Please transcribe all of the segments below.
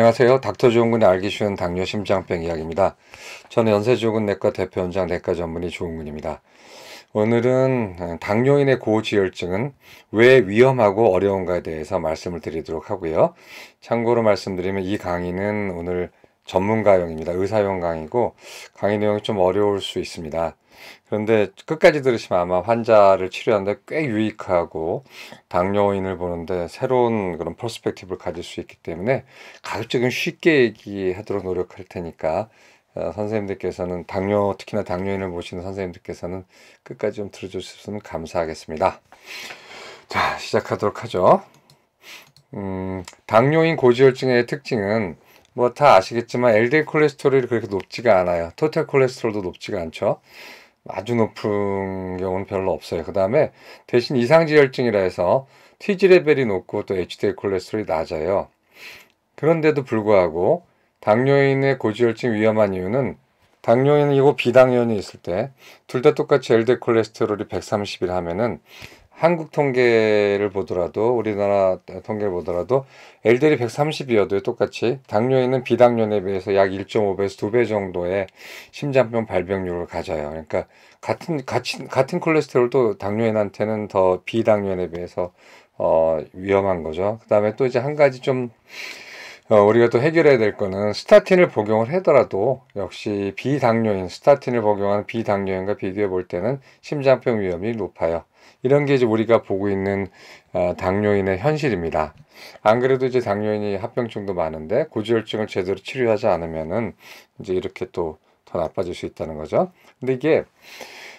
안녕하세요. 닥터 조은근의 알기 쉬운 당뇨 심장병 이야기입니다. 저는 연세조은 내과 대표원장 내과 전문의 조은근입니다. 오늘은 어, 당뇨인의 고지혈증은 왜 위험하고 어려운가에 대해서 말씀을 드리도록 하고요. 참고로 말씀드리면 이 강의는 오늘 전문가용입니다. 의사용 강의고 강의 내용이 좀 어려울 수 있습니다. 그런데 끝까지 들으시면 아마 환자를 치료하는데 꽤 유익하고 당뇨인을 보는데 새로운 그런 퍼스펙티브를 가질 수 있기 때문에 가급적이면 쉽게 얘기하도록 노력할 테니까 어, 선생님들께서는 당뇨 특히나 당뇨인을 보시는 선생님들께서는 끝까지 좀 들어주셨으면 감사하겠습니다. 자 시작하도록 하죠. 음, 당뇨인 고지혈증의 특징은 뭐 다 아시겠지만 LDL 콜레스테롤이 그렇게 높지가 않아요. 토탈 콜레스테롤도 높지가 않죠. 아주 높은 경우는 별로 없어요. 그 다음에 대신 이상지혈증이라 해서 TG 레벨이 높고 또 HDL 콜레스테롤이 낮아요. 그런데도 불구하고 당뇨인의 고지혈증 위험한 이유는 당뇨인이고 비당뇨인이 있을 때 둘 다 똑같이 LDL 콜레스테롤이 1 3 0일 하면은 한국 통계를 보더라도 우리나라 통계를 보더라도 LDL이 130이어도 똑같이 당뇨에는 비당뇨에 비해서 약 1.5배에서 2배 정도의 심장병 발병률을 가져요. 그러니까 같은 같이, 같은 콜레스테롤도 당뇨인한테는 더 비당뇨에 비해서 어, 위험한 거죠. 그다음에 또 이제 한 가지 좀 어, 우리가 또 해결해야 될 거는 스타틴을 복용을 하더라도 역시 비당뇨인 스타틴을 복용한 비당뇨인과 비교해 볼 때는 심장병 위험이 높아요. 이런 게 이제 우리가 보고 있는 어, 당뇨인의 현실입니다. 안 그래도 이제 당뇨인이 합병증도 많은데 고지혈증을 제대로 치료하지 않으면은 이제 이렇게 또 더 나빠질 수 있다는 거죠. 근데 이게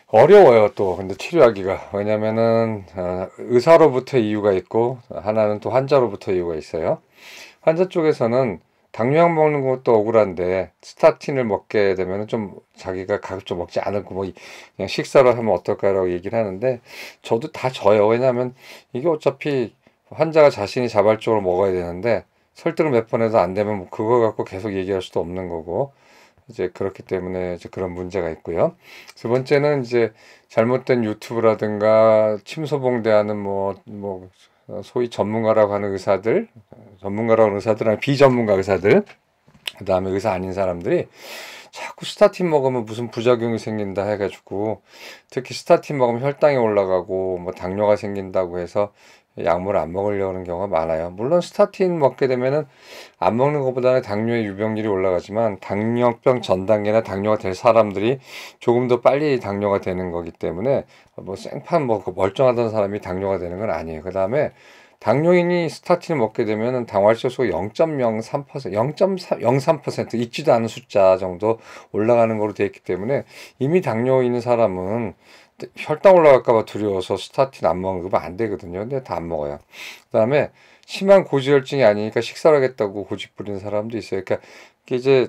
어려워요 또 근데 치료하기가 왜냐면은 어, 의사로부터 이유가 있고 하나는 또 환자로부터 이유가 있어요. 환자 쪽에서는 당뇨약 먹는 것도 억울한데 스타틴을 먹게 되면 좀 자기가 가급적 먹지 않고 을뭐 그냥 식사로 하면 어떨까라고 얘기를 하는데 저도 다 져요. 왜냐하면 이게 어차피 환자가 자신이 자발적으로 먹어야 되는데 설득을 몇 번 해도 안 되면 뭐 그거 갖고 계속 얘기할 수도 없는 거고 이제 그렇기 때문에 이제 그런 문제가 있고요. 두 번째는 이제 잘못된 유튜브라든가 침소봉대하는 뭐, 뭐, 어, 소위 전문가라고 하는 의사들, 전문가라고 하는 의사들이 비전문가 의사들, 그 다음에 의사 아닌 사람들이 자꾸 스타틴 먹으면 무슨 부작용이 생긴다 해가지고 특히 스타틴 먹으면 혈당이 올라가고 뭐 당뇨가 생긴다고 해서 약물 안 먹으려고 하는 경우가 많아요. 물론 스타틴 먹게 되면은 안 먹는 것보다는 당뇨의 유병률이 올라가지만 당뇨병 전 단계나 당뇨가 될 사람들이 조금 더 빨리 당뇨가 되는 거기 때문에 뭐 생판 뭐 그 멀쩡하던 사람이 당뇨가 되는 건 아니에요. 그 다음에 당뇨인이 스타틴을 먹게 되면은 당활시효소가 0.03% 0.03% 있지도 않은 숫자 정도 올라가는 거로 되어 있기 때문에 이미 당뇨 있는 사람은 혈당 올라갈까봐 두려워서 스타틴 안 먹으면 안 되거든요. 근데 다 안 먹어요. 그 다음에 심한 고지혈증이 아니니까 식사를 하겠다고 고집 부리는 사람도 있어요. 그러니까 이제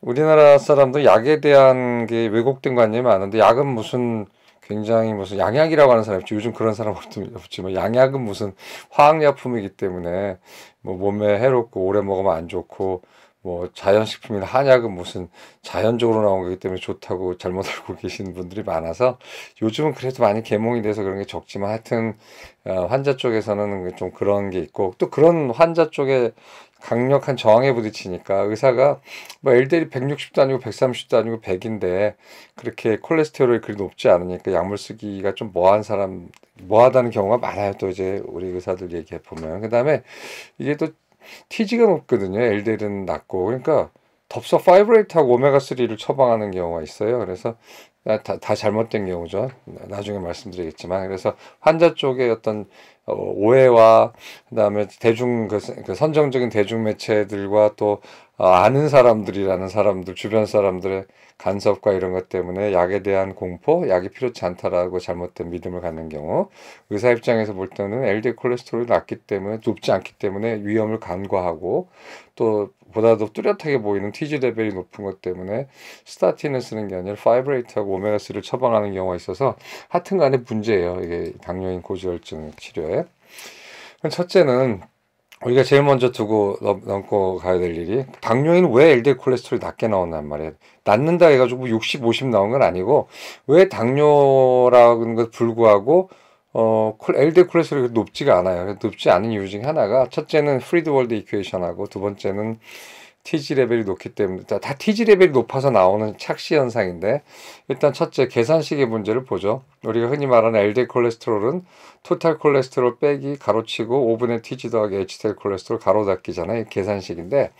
우리나라 사람도 약에 대한 게 왜곡된 관념이 많은데 약은 무슨 굉장히 무슨 양약이라고 하는 사람 있지 요즘 그런 사람 없지만 양약은 무슨 화학약품이기 때문에 뭐 몸에 해롭고 오래 먹으면 안 좋고 뭐 자연식품이나 한약은 무슨 자연적으로 나온 거기 때문에 좋다고 잘못 알고 계시는 분들이 많아서 요즘은 그래도 많이 개몽이 돼서 그런 게 적지만 하여튼 어, 환자 쪽에서는 그 좀 그런 게 있고 또 그런 환자 쪽에 강력한 저항에 부딪히니까 의사가 뭐 엘데리 이 160도 아니고 130도 아니고 100인데 그렇게 콜레스테롤이 그리 높지 않으니까 약물 쓰기가 좀 뭐한 사람 뭐하다는 경우가 많아요 또 이제 우리 의사들 얘기해 보면 그 다음에 이게 또 티지가 높거든요. LDL은 낮고. 그러니까 덥석 파이브레이트하고 오메가3를 처방하는 경우가 있어요. 그래서 아, 다, 다, 잘못된 경우죠. 나중에 말씀드리겠지만 그래서 환자 쪽의 어떤 어, 오해와 그다음에 대중 그, 그 선정적인 대중 매체들과 또 어, 아는 사람들이라는 사람들 주변 사람들의 간섭과 이런 것 때문에 약에 대한 공포, 약이 필요치 않다라고 잘못된 믿음을 갖는 경우 의사 입장에서 볼 때는 LDL 콜레스테롤이 낮기 때문에 높지 않기 때문에 위험을 간과하고 또 보다 도 뚜렷하게 보이는 티 g 레벨이 높은 것 때문에 스타틴을 쓰는 게 아니라 파이브레이트하고 오메가3를 처방하는 경우가 있어서 하여튼 간에 문제예요. 이게 당뇨인 고지혈증 치료에. 첫째는 우리가 제일 먼저 두고 넘, 고 가야 될 일이 당뇨에는 왜 LDL 콜레스테롤이 낮게 나온단 말이에요. 낮는다 해가지고 60, 50 나온 건 아니고 왜 당뇨라는 것 불구하고 어, LDL 콜레스테롤이 높지가 않아요. 높지 않은 이유 중에 하나가 첫째는 프리드 월드 이퀘이션하고 두 번째는 티지 레벨이 높기 때문에 다, 티지 레벨이 높아서 나오는 착시 현상인데 일단 첫째 계산식의 문제를 보죠. 우리가 흔히 말하는 LDL 콜레스테롤은 토탈 콜레스테롤 빼기 가로치고 5분의 티지 더하기 HDL 콜레스테롤 가로 닫기잖아요. 계산식인데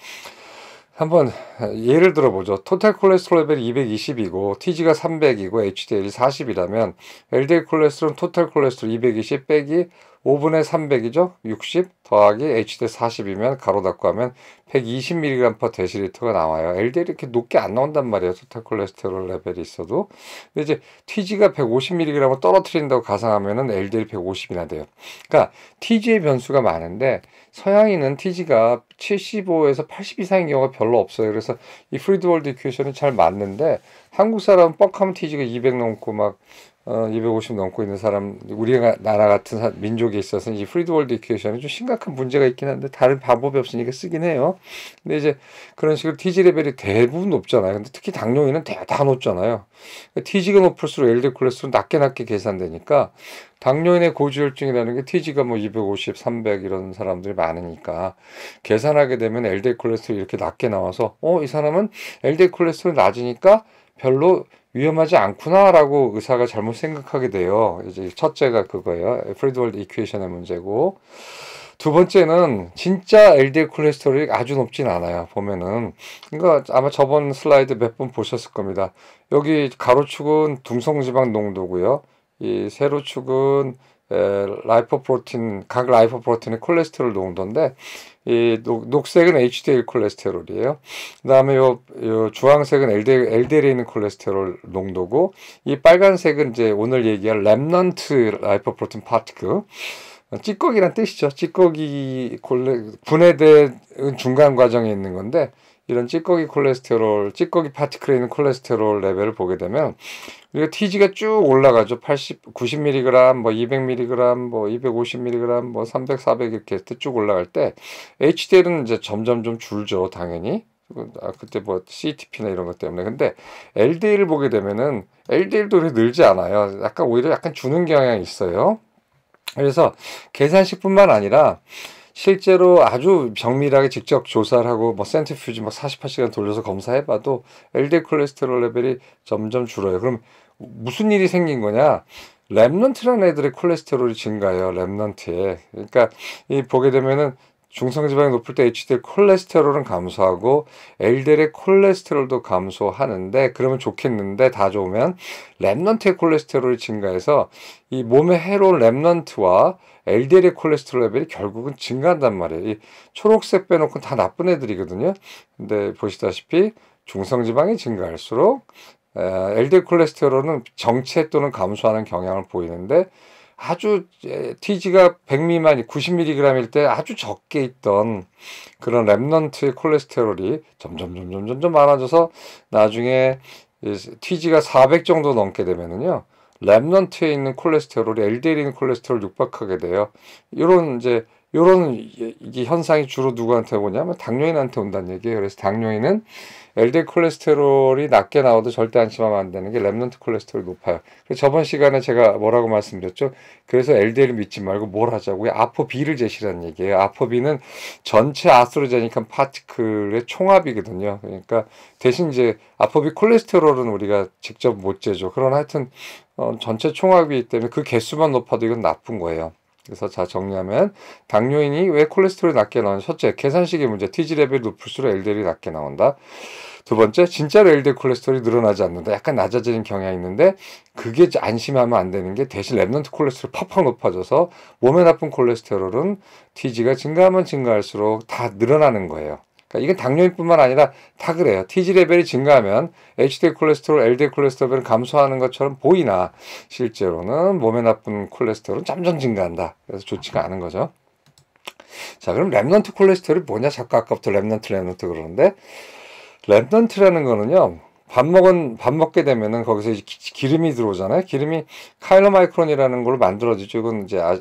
한번 예를 들어보죠. 토탈 콜레스테롤 레벨이 220이고 TG가 300이고 HDL이 40이라면 LDL 콜레스테롤은 토탈 콜레스테롤 220 빼기 5분의 300이죠. 60 더하기 H 대 40이면 가로 닫고 하면 120mg/dl가 나와요. LDL 이렇게 높게 안 나온단 말이에요. 토탈 콜레스테롤 레벨이 있어도. 근데 이제 TG가 150mg을 떨어뜨린다고 가상하면은 LDL 150이나 돼요. 그러니까 TG의 변수가 많은데 서양인은 TG가 75에서 80 이상인 경우가 별로 없어요. 그래서 이 프리드월드 이퀘션이 잘 맞는데 한국 사람은 뻑하면 TG가 200 넘고 막 어, 250 넘고 있는 사람, 우리나라 같은 민족에 있어서는 이 프리드월드 이퀘이션은 좀 심각한 문제가 있긴 한데 다른 방법이 없으니까 쓰긴 해요. 근데 이제 그런 식으로 TG 레벨이 대부분 높잖아요. 근데 특히 당뇨인은 다 높잖아요. 그러니까 TG가 높을수록 LDL 콜레스테롤 낮게 낮게 계산되니까 당뇨인의 고지혈증이라는 게 TG가 뭐 250, 300 이런 사람들이 많으니까 계산하게 되면 LDL 콜레스테롤 이렇게 낮게 나와서 어, 이 사람은 LDL 콜레스테롤 낮으니까 별로 위험하지 않구나라고 의사가 잘못 생각하게 돼요. 이제 첫째가 그거예요. 프리드월드 이퀘이션의 문제고 두 번째는 진짜 LDL 콜레스테롤이 아주 높진 않아요. 보면은 그러니까 아마 저번 슬라이드 몇 번 보셨을 겁니다. 여기 가로축은 둥성지방 농도고요. 이 세로축은 라이퍼 프로틴 각라이퍼 프로틴의 콜레스테롤 농도인데 이 녹, 색은 HDL 콜레스테롤이에요. 그다음에 요, 요 주황색은 LDL LDL에 있는 콜레스테롤 농도고 이 빨간색은 이제 오늘 얘기할 랩넌트 라이퍼 프로틴 파티클 찌꺼기란 뜻이죠. 찌꺼기 콜레 분해된 중간 과정에 있는 건데 이런 찌꺼기 콜레스테롤, 찌꺼기 파티클에 있는 콜레스테롤 레벨을 보게 되면 그러니까 TG가 쭉 올라가죠. 80, 90mg, 뭐 200mg, 뭐 250mg, 뭐 300, 400 이렇게 쭉 올라갈 때 HDL은 이제 점점 좀 줄죠. 당연히. 아, 그때 뭐 CTP나 이런 것 때문에. 근데 LDL을 보게 되면은 LDL도 그렇게 늘지 않아요. 약간 오히려 약간 주는 경향이 있어요. 그래서 계산식뿐만 아니라 실제로 아주 정밀하게 직접 조사를 하고 뭐 센트퓨지 막 48시간 돌려서 검사해봐도 LDL 콜레스테롤 레벨이 점점 줄어요. 그럼 무슨 일이 생긴 거냐? 랩런트라는 애들의 콜레스테롤이 증가해요. 랩런트에. 그러니까 이 보게 되면은 중성지방이 높을 때 HDL 콜레스테롤은 감소하고 LDL의 콜레스테롤도 감소하는데 그러면 좋겠는데 다 좋으면 랩넌트의 콜레스테롤이 증가해서 이 몸에 해로운 랩넌트와 LDL의 콜레스테롤 레벨이 결국은 증가한단 말이에요. 이 초록색 빼놓고 다 나쁜 애들이거든요. 근데 보시다시피 중성지방이 증가할수록 LDL 콜레스테롤은 정체 또는 감소하는 경향을 보이는데 아주 TG가 100미만 90mg일 때 아주 적게 있던 그런 랩넌트의 콜레스테롤이 점점 점점 점점 많아져서 나중에 TG가 400 정도 넘게 되면은요. 랩넌트에 있는 콜레스테롤이 LDL인 콜레스테롤 육박하게 돼요. 이런 이제 요런 이게 현상이 주로 누구한테 오냐면 당뇨인한테 온다는 얘기예요. 그래서 당뇨인은 LDL 콜레스테롤이 낮게 나와도 절대 안심하면 안 되는 게 렘넌트 콜레스테롤 높아요. 그래서 저번 시간에 제가 뭐라고 말씀드렸죠? 그래서 LDL 믿지 말고 뭘 하자고요? 아포비를 제시라는 얘기예요. 아포비는 전체 아스트로제니칸 파티클의 총합이거든요. 그러니까 대신 이제 아포비 콜레스테롤은 우리가 직접 못 재죠. 그러나 하여튼 어, 전체 총합이기 때문에 그 개수만 높아도 이건 나쁜 거예요. 그래서 자 정리하면 당뇨인이 왜 콜레스테롤이 낮게 나오는 첫째 계산식의 문제 TG 레벨이 높을수록 LDL이 낮게 나온다. 두 번째 진짜로 LDL 콜레스테롤이 늘어나지 않는다. 약간 낮아지는 경향이 있는데 그게 안심하면 안 되는 게 대신 랩넌트 콜레스테롤 이 팍팍 높아져서 몸에 나쁜 콜레스테롤은 TG가 증가하면 증가할수록 다 늘어나는 거예요. 그러니까 이건 당뇨뿐만 아니라 다 그래요. TG 레벨이 증가하면 HD 콜레스테롤, LD 콜레스테롤은 감소하는 것처럼 보이나 실제로는 몸에 나쁜 콜레스테롤은 점점 증가한다. 그래서 좋지가 않은 거죠. 자, 그럼 랩넌트 콜레스테롤이 뭐냐? 자꾸 아까부터 랩넌트, 랩넌트 그러는데 랩넌트라는 거는요. 밥 먹은 밥 먹게 되면은 거기서 기, 름이 들어오잖아요. 기름이 카일로마이크론이라는 걸 만들어지죠. 이건 이제 아,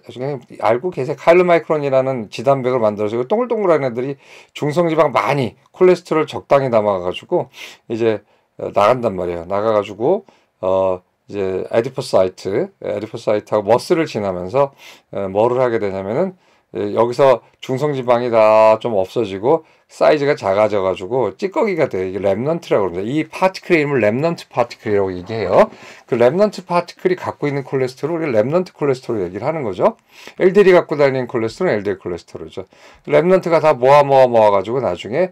알고 계세요. 카일로마이크론이라는 지단백을 만들어지고 동글동글한 애들이 중성지방 많이 콜레스테롤 적당히 담아가지고 이제 어, 나간단 말이에요. 나가가지고 어 이제 에디포사이트, 에디포사이트하고 머스를 지나면서 에, 어, 뭐를 하게 되냐면은 예, 여기서 중성지방이 다 좀 없어지고 사이즈가 작아져 가지고 찌꺼기가 돼 이게 랩넌트라고 합니다 이 파티클의 이름을 랩넌트 파티클이라고 얘기해요 그 랩넌트 파티클이 갖고 있는 콜레스테롤을 랩넌트 콜레스테롤 얘기를 하는 거죠 LDL이 갖고 다니는 콜레스테롤은 LDL 콜레스테롤이죠 랩넌트가 다 모아 모아 모아 가지고 나중에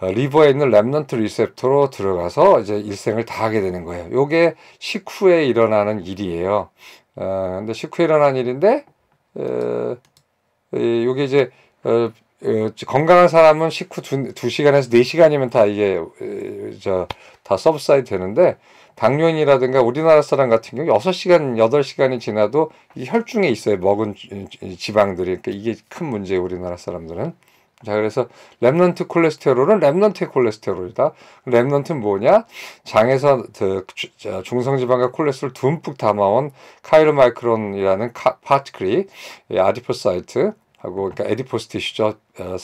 어, 리버에 있는 랩넌트 리셉터로 들어가서 이제 일생을 다하게 되는 거예요 요게 식후에 일어나는 일이에요 어, 근데 식후에 일어난 일인데 에, 어, 이게 이제 어, 어, 건강한 사람은 식후 두, 시간에서 네 시간이면 다 이게 저 다 서브사이드 되는데 당뇨인이라든가 우리나라 사람 같은 경우 여섯 시간 여덟 시간이 지나도 혈중에 있어요 먹은 지방들이 그러니까 이게 큰문제 우리나라 사람들은 자 그래서 렘넌트 콜레스테롤은 렘넌트 콜레스테롤이다 렘넌트는 뭐냐 장에서 그 중성지방과 콜레스테롤 듬뿍 담아온 카이로마이크론이라는 파트클이 아디포사이트 하고 그러니까 에디포스 티슈죠. 어,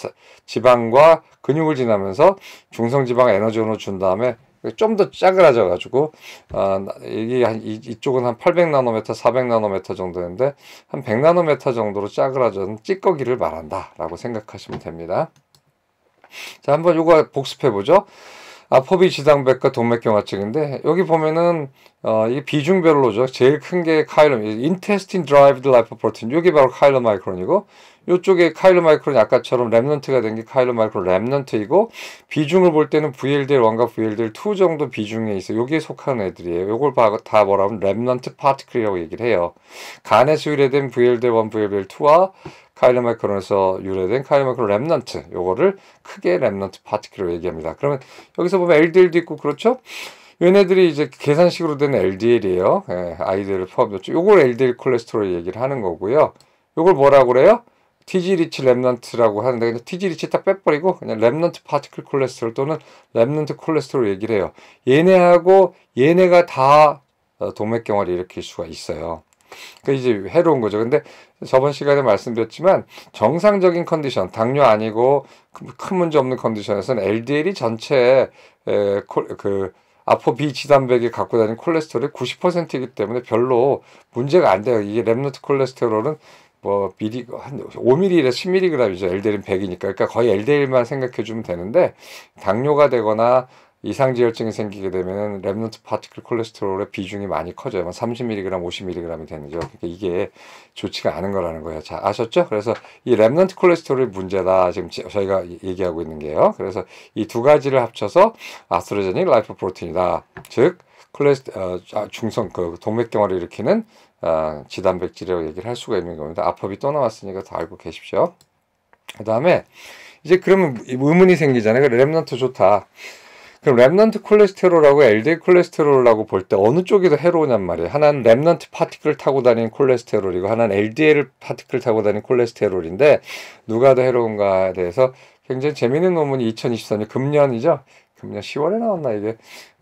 지방과 근육을 지나면서 중성 지방 에너지원을 준 다음에 좀 더작그라져 가지고 어, 이한 이, 쪽은한 800나노메터, 400나노메터 정도인데 한 100나노메터 정도로 작그라져는 찌꺼기를 말한다라고 생각하시면 됩니다. 자, 한번 요거 복습해 보죠. 아포비 지당백과 동맥경화증인데 여기 보면은 어, 이 비중별로죠. 제일 큰 게 카일럼, 인테스틴 드라이브드 라이포프로틴. 여기 바로 카일럼 마이크론이고 이쪽에 카일로 마이크론이 아까처럼 랩넌트가 된 게 카일로 마이크론 랩넌트이고 비중을 볼 때는 VLDL1과 VLDL2 정도 비중에 있어 여기에 속하는 애들이에요. 이걸다 뭐라 하면 랩넌트 파티클이라고 얘기를 해요. 간에서 유래된 VLDL1, VLDL2와 카일로 마이크론에서 유래된 카일로 마이크론 랩넌트 이거를 크게 랩넌트 파티클로 얘기합니다. 그러면 여기서 보면 LDL도 있고 그렇죠? 얘네들이 이제 계산식으로 된 LDL이에요. 예, 아이들을 포함했죠. 이걸 LDL 콜레스테롤 얘기를 하는 거고요. 이걸 뭐라고 그래요? 티지리치렘넌트라고 하는데 그냥 TG리치 딱 빼버리고 그냥 렘넌트 파티클 콜레스테롤 또는 렘넌트 콜레스테롤 얘기를 해요. 얘네하고 얘네가 다 어, 동맥경화를 일으킬 수가 있어요. 그 이제 해로운 거죠. 근데 저번 시간에 말씀드렸지만 정상적인 컨디션, 당뇨 아니고 큰 문제 없는 컨디션에서는 LDL이 전체 에, 콜, 그 아포 비지단백이 갖고 다니는 콜레스테롤이 90%이기 때문에 별로 문제가 안 돼요. 이게 렘노트 콜레스테롤은 뭐 미리 한 5mg에서 10mg이죠. LDL은 100이니까 그러니까 거의 LDL만 생각해 주면 되는데 당뇨가 되거나 이상지혈증이 생기게 되면 렘넌트 파티클 콜레스테롤의 비중이 많이 커져요. 30mg, 뭐 50mg이 되는 거죠. 그러니까 이게 좋지가 않은 거라는 거예요. 자, 아셨죠? 그래서 이렘넌트 콜레스테롤이 문제다. 지금 저희가 얘기하고 있는 게요. 그래서 이 두 가지를 합쳐서 아스트로제닉 라이프 프로틴이다. 즉, 콜레스 어, 아, 중성 그 동맥경화를 일으키는 아, 지단백질이라고 얘기를 할 수가 있는 겁니다. 아법이 또 나왔으니까 다 알고 계십시오. 그 다음에 이제 그러면 의문이 생기잖아요. 그러니까 랩런트 좋다. 그럼 랩런트 콜레스테롤하고 LDL 콜레스테롤이라고 볼 때 어느 쪽이 더 해로우냔 말이에요. 하나는 랩런트 파티클 을 타고 다니는 콜레스테롤이고 하나는 LDL 파티클 을 타고 다니는 콜레스테롤인데 누가 더 해로운가에 대해서 굉장히 재미있는 논문이 2024년 금년이죠. 금년 10월에 나왔나 이게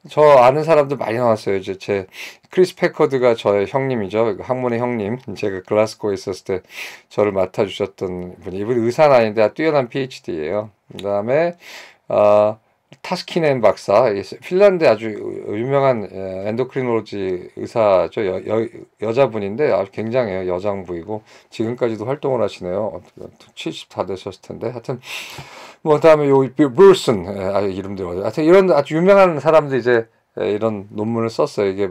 저 아는 사람들 많이 나왔어요. 이제 제 크리스 패커드가 저의 형님이죠. 그 학문의 형님. 제가 그 글라스코에 있었을 때 저를 맡아주셨던 분이 이분 의사는 아닌데 뛰어난 PhD예요. 그다음에 어, 타스키넨 박사, 핀란드 아주 유명한 예, 엔도크리노로지 의사죠. 여, 여, 여자분인데 아주 굉장해요. 여장부이고 지금까지도 활동을 하시네요. 70다 어, 되셨을 텐데 하여튼 뭐 다음에 요 브루슨 아 이름들 하여튼 이런 아주 유명한 사람들 이제 예, 이런 논문을 썼어요. 이게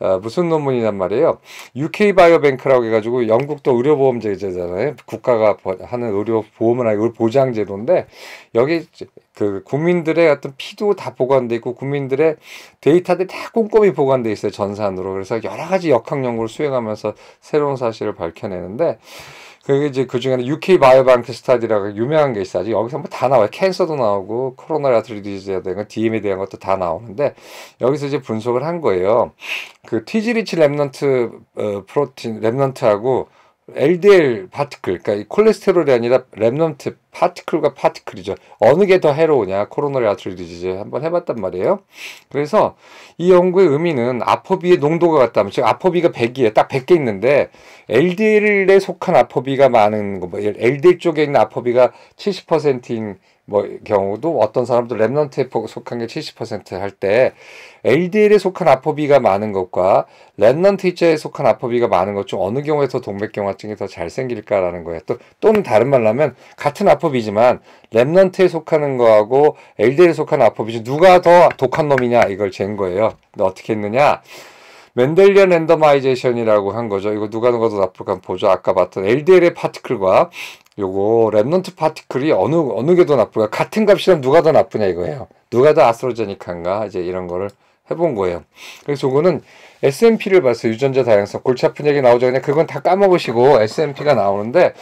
어, 무슨 논문이란 말이에요. UK 바이오뱅크라고 해가지고 영국도 의료보험제잖아요 국가가 하는 의료보험을 하고 보장제도인데 여기 그 국민들의 어떤 피도 다 보관돼 있고 국민들의 데이터들이 다 꼼꼼히 보관돼 있어요 전산으로. 그래서 여러 가지 역학 연구를 수행하면서 새로운 사실을 밝혀내는데. 그게 이제 그 중에는 UK 바이오방크 스타디라고 유명한 게 있어. 아 여기서 뭐 다 나와요. 캔서도 나오고 코로나 아트리 디지에 대한 거, DM에 대한 것도 다 나오는데 여기서 이제 분석을 한 거예요. 그 티지리치 랩넌트 어, 프로틴 랩넌트하고 LDL 파티클, 그러니까 이 콜레스테롤이 아니라 랩넌트 파티클과 파티클이죠. 어느 게 더 해로우냐, 코로나리 아트리 디지즈 한번 해봤단 말이에요. 그래서 이 연구의 의미는 아포비의 농도가 같다면, 즉 아포비가 100이에요. 딱 100개 있는데 LDL에 속한 아포비가 많은 거, LDL 뭐, 쪽에 있는 아포비가 70%인 뭐 경우도 어떤 사람도 랩넌트에 속한 게 70%할 때 LDL에 속한 아포비가 많은 것과 랩넌트 자에 속한 아포비가 많은 것 중 어느 경우에 서 동맥경화증이 더 잘 생길까라는 거예요. 또 또는 다른 말로 하면 같은 아포비지만 랩넌트에 속하는 거하고 LDL에 속한 아포비지 누가 더 독한 놈이냐 이걸 잰 거예요. 근데 어떻게 했느냐? 멘델리언 랜더마이제이션이라고 한 거죠. 이거 누가 누가 더 나쁠까 보죠. 아까 봤던 LDL의 파티클과 요거 랩넌트 파티클이 어느 어느 게 더 나쁘냐 같은 값이면 누가 더 나쁘냐 이거예요. 누가 더아스트로제니카가 이제 이런 거를 해본 거예요. 그래서 이거는 S&P를 봤어요. 유전자 다양성 골치 아픈 얘기 나오죠. 그냥 그건 다 까먹으시고 S&P가 나오는데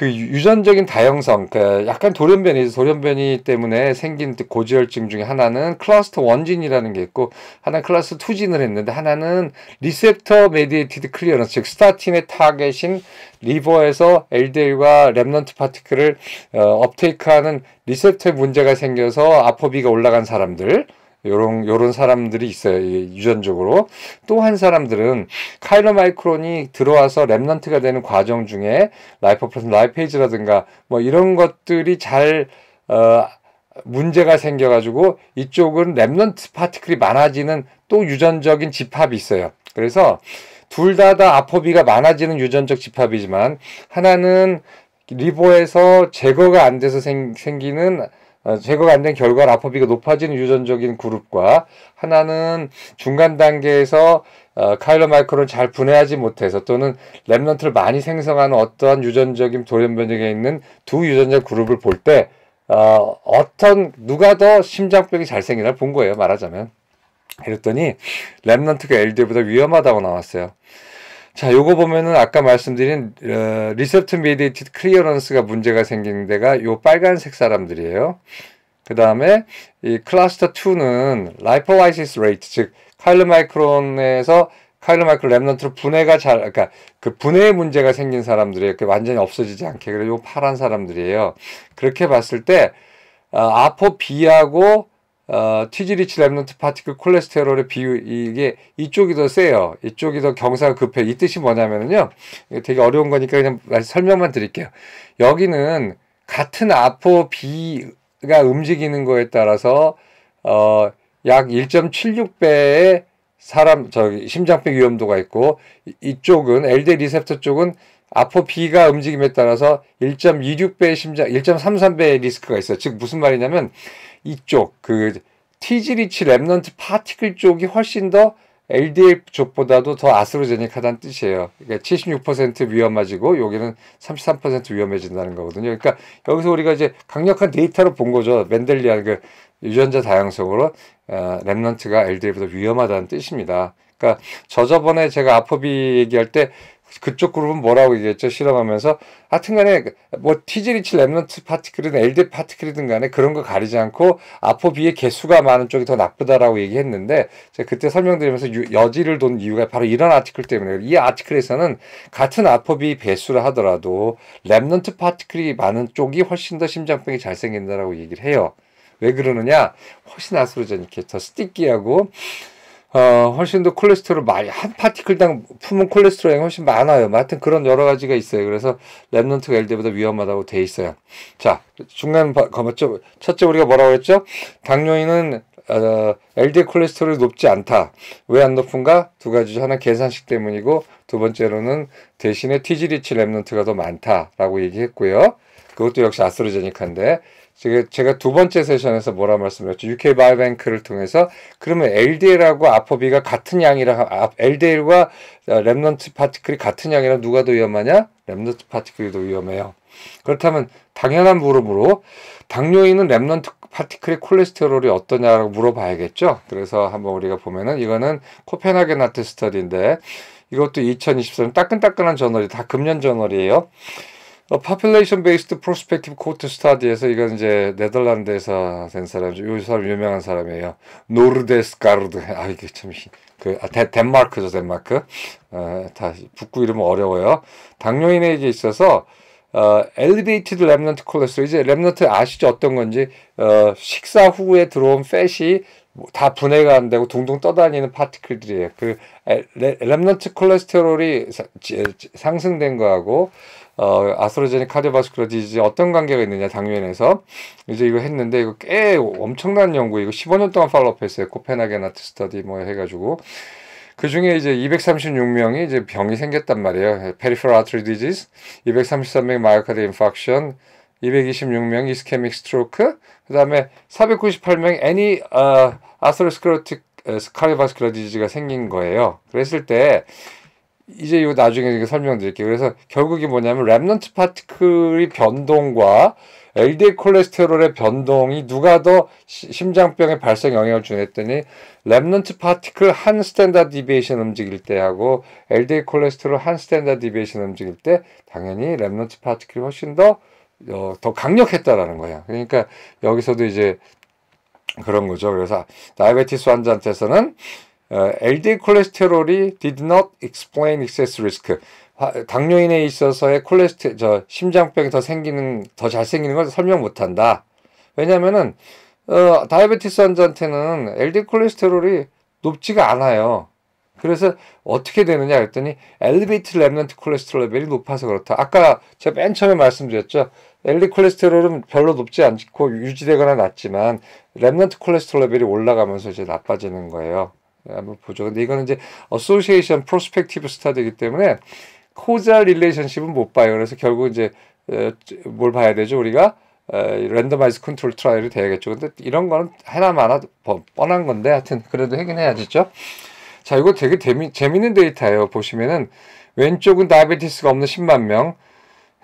그 유전적인 다형성, 그 약간 돌연변이, 돌연변이 때문에 생긴 고지혈증 중에 하나는 클러스터 원진이라는 게 있고, 하나는 클러스터 투진을 했는데, 하나는 리셉터 메디에티드 클리어런스, 즉, 스타틴의 타겟인 리버에서 LDL과 랩넌트 파티클을 어, 업테이크하는 리셉터에 문제가 생겨서 아포비가 올라간 사람들, 요런 요런 사람들이 있어요. 유전적으로. 또 한 사람들은 카일러 마이크론이 들어와서 랩런트가 되는 과정 중에 라이프 플러스 라이페이지라든가 뭐 이런 것들이 잘 어, 문제가 생겨가지고 이쪽은 랩런트 파티클이 많아지는 또 유전적인 집합이 있어요. 그래서 둘 다 다 아포비가 많아지는 유전적 집합이지만 하나는 리보에서 제거가 안 돼서 생, 기는 어, 제거가 안 된 결과 라퍼비가 높아지는 유전적인 그룹과 하나는 중간 단계에서 어, 카일러 마이크론 잘 분해하지 못해서 또는 랩런트를 많이 생성하는 어떠한 유전적인 돌연 변이에 있는 두 유전자 그룹을 볼 때 어, 어떤 누가 더 심장병이 잘 생기나 본 거예요 말하자면 이랬더니 랩런트가 LDL보다 위험하다고 나왔어요 자, 요거 보면은 아까 말씀드린 어, 리셉트 미디에이티드 클리어런스가 문제가 생긴 데가 요 빨간색 사람들이에요. 그 다음에 이 클러스터 2는 라이퍼라이시스 레이트 즉 카일로마이크론에서 카일로마이크론 랩런트로 분해가 잘 그러니까 그 분해의 문제가 생긴 사람들이에요. 그 완전히 없어지지 않게 그래요. 파란 사람들이에요. 그렇게 봤을 때 아, 아포 B하고 어, 티지리치 랩넌트 파티클 콜레스테롤의 비율 이게 이쪽이 더 세요. 이쪽이 더 경사가 급해. 이 뜻이 뭐냐면은요. 되게 어려운 거니까 그냥 설명만 드릴게요. 여기는 같은 아포 B가 움직이는 거에 따라서 어, 약 1.76배의 사람 저기 심장병 위험도가 있고 이쪽은 LD 리셉터 쪽은 아포 B가 움직임에 따라서 1.26배의 심장 1.33배의 리스크가 있어요. 즉 무슨 말이냐면 이쪽 그티지리치 랩넌트 파티클 쪽이 훨씬 더 LDL 쪽보다도 더 아스로제닉하다는 뜻이에요. 그러니까 76% 위험해지고 여기는 33% 위험해진다는 거거든요. 그러니까 여기서 우리가 이제 강력한 데이터로 본 거죠. 맨델리안 그 유전자 다양성으로 어, 랩넌트가 LDL보다 위험하다는 뜻입니다. 그러니까 저저번에 제가 아포비 얘기할 때 그쪽 그룹은 뭐라고 얘기했죠? 실험하면서 하여튼 간에 그 뭐 티지리치 랩런트 파티클이든 LD 파티클이든 간에 그런 거 가리지 않고 아포비의 개수가 많은 쪽이 더 나쁘다라고 얘기했는데 제가 그때 설명드리면서 유, 여지를 돈 이유가 바로 이런 아티클 때문에 이 아티클에서는 같은 아포비 배수를 하더라도 랩런트 파티클이 많은 쪽이 훨씬 더 심장병이 잘 생긴다라고 얘기를 해요. 왜 그러느냐? 훨씬 아스로제니케 더 스티키하고 어, 훨씬 더 콜레스테롤 많이, 한 파티클당 품은 콜레스테롤이 훨씬 많아요. 뭐 하여튼 그런 여러 가지가 있어요. 그래서 랩넌트가 l d 보다 위험하다고 돼 있어요. 자, 중간 거맞죠? 첫째 우리가 뭐라고 했죠? 당뇨인은 어, l d 콜레스테롤이 높지 않다. 왜 안 높은가? 두 가지. 하나 계산식 때문이고 두 번째로는 대신에 TGDH 랩넌트가 더 많다라고 얘기했고요. 그것도 역시 아스트로제니카인데 제가, 제가 두 번째 세션에서 뭐라 말씀드렸죠? UK 바이뱅크를 통해서 그러면 LDL하고 아포비가 같은 양이라 아, LDL과 어, 랩넌트 파티클이 같은 양이라 누가 더 위험하냐? 랩넌트 파티클이 더 위험해요. 그렇다면 당연한 물음으로 당뇨인은 랩넌트 파티클의 콜레스테롤이 어떠냐라고 물어봐야겠죠. 그래서 한번 우리가 보면은 이거는 코펜하겐 아트 스터디인데 이것도 2023 따끈따끈한 저널이 다 금년 저널이에요. 어, population based prospective court study에서 이건 이제 네덜란드에서 된 사람이죠. 요 사람 유명한 사람이에요. 노르데스가르드. 아 이게 참 그, 아, 덴, 덴마크죠, 덴마크. 어, 다, 북구 이름은 어려워요. 당뇨인에게 있어서, 어, elevated remnant cholesterol. 이제 렘넌트 아시죠? 어떤 건지, 어, 식사 후에 들어온 팻이 뭐 다 분해가 안 되고 둥둥 떠다니는 파티클들이에요. 그 렘넌트 콜레스테롤이 상승된 거하고 어, 아스트로제닉 카디오바스큘러 디지 어떤 관계가 있느냐 당면에서 이제 이거 했는데 이거 꽤 엄청난 연구 이거 15년 동안 팔로업했어요. 코펜하겐 아트 스터디 뭐 해가지고 그 중에 이제 236명이 이제 병이 생겼단 말이에요. 페리퍼럴 아트리 디지스, 233명 마이오카드 인팍션, 226명 이스케믹 스트로크, 그 다음에 498명 애니 어, 아스로스크로틱 어, 스카리바스큘러 디지가 생긴 거예요. 그랬을 때 이제 이거 나중에 설명드릴게요. 그래서 결국이 뭐냐면 랩넌트 파티클의 변동과 LDL 콜레스테롤의 변동이 누가 더 심장병에 발생 영향을 주했더니 랩넌트 파티클 한 스탠다드 디베이션 움직일 때하고 LDL 콜레스테롤 한 스탠다드 디베이션 움직일 때 당연히 랩넌트 파티클이 훨씬 더 어, 더 강력했다라는 거야. 그러니까 여기서도 이제 그런 거죠. 그래서 다이베티스 환자한테서는 어, LDL 콜레스테롤이 did not explain excess risk. 당뇨인에 있어서의 콜레스테 저 심장병이 더 생기는 더 잘 생기는 걸 설명 못 한다. 왜냐면은 어, 다이베티스 환자한테는 LDL 콜레스테롤이 높지가 않아요. 그래서 어떻게 되느냐 그랬더니 엘리베이트 랩넌트 콜레스테롤 레벨이 높아서 그렇다. 아까 제가 맨 처음에 말씀드렸죠. 엘리 콜레스테롤은 별로 높지 않고 유지되거나 낮지만 랩넌트 콜레스테롤 레벨이 올라가면서 이제 나빠지는 거예요. 한번 보죠. 근데 이거는 이제 어소시에이션 프로스펙티브 스타디이기 때문에 코자 릴레이션십은 못 봐요. 그래서 결국 이제 뭘 봐야 되죠? 우리가 랜덤마이즈 컨트롤 트라이를 돼야겠죠. 근데 이런 거는 하나마나 뻔한 건데 하여튼 그래도 하긴 해야 되죠. 자, 이거 되게 재미, 재밌는 데이터예요. 보시면은 왼쪽은 다이베티스가 없는 10만 명,